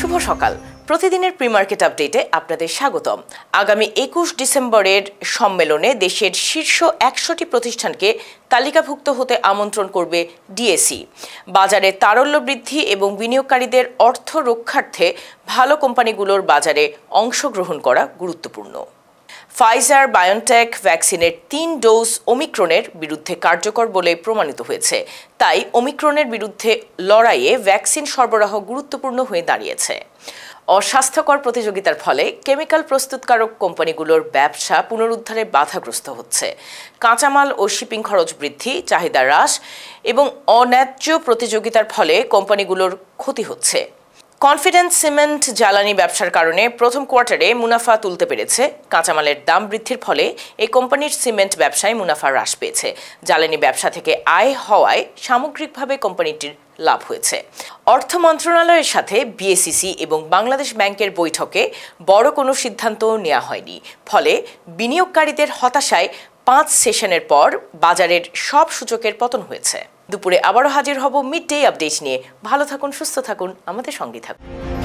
শুভ সকাল প্রতিদিনের pre market আপডেটে আপনাদের স্বাগতম আগামী একুশ ডিসেম্বরের সম্মেলনে দেশের শীর্ষ একশোটি প্রতিষ্ঠানকে তালিকাভুক্ত হতে আমন্ত্রণ করবে ডিএসি বাজারে তারল্য বৃদ্ধি এবং বিনিয়োগকারীদের অর্থ রক্ষার্থে ভালো কোম্পানিগুলোর বাজারে অংশগ্রহণ করা গুরুত্বপূর্ণ ফাইজার বায়োনটেক ভ্যাকসিনের তিন ডোজ ওমিক্রনের বিরুদ্ধে কার্যকর বলে প্রমাণিত হয়েছে তাই ওমিক্রনের বিরুদ্ধে লড়াইয়ে ভ্যাকসিন সরবরাহ গুরুত্বপূর্ণ হয়ে দাঁড়িয়েছে অস্বাস্থ্যকর প্রতিযোগিতার ফলে কেমিক্যাল প্রস্তুতকারক কোম্পানিগুলোর ব্যবসা পুনরুদ্ধারে বাধাগ্রস্ত হচ্ছে কাঁচামাল ও শিপিং খরচ বৃদ্ধি চাহিদা হ্রাস এবং অন্যায্য প্রতিযোগিতার ফলে কোম্পানিগুলোর ক্ষতি হচ্ছে কনফিডেন্স সিমেন্ট জ্বালানি ব্যবসার কারণে প্রথম কোয়ার্টারে মুনাফা তুলতে পেরেছে কাঁচামালের দাম বৃদ্ধির ফলে এই কোম্পানির সিমেন্ট ব্যবসায় মুনাফা হ্রাস পেয়েছে জ্বালানি ব্যবসা থেকে আয় হওয়ায় সামগ্রিকভাবে কোম্পানিটির লাভ হয়েছে অর্থ মন্ত্রণালয়ের সাথে বিএসিসি এবং বাংলাদেশ ব্যাংকের বৈঠকে বড় কোনো সিদ্ধান্ত নেওয়া হয়নি ফলে বিনিয়োগকারীদের হতাশায় পাঁচ সেশনের পর বাজারের সব সূচকের পতন হয়েছে দুপুরে আবারও হাজির হব মিড ডে আপডেট নিয়ে ভালো থাকুন সুস্থ থাকুন আমাদের সঙ্গে থাকুন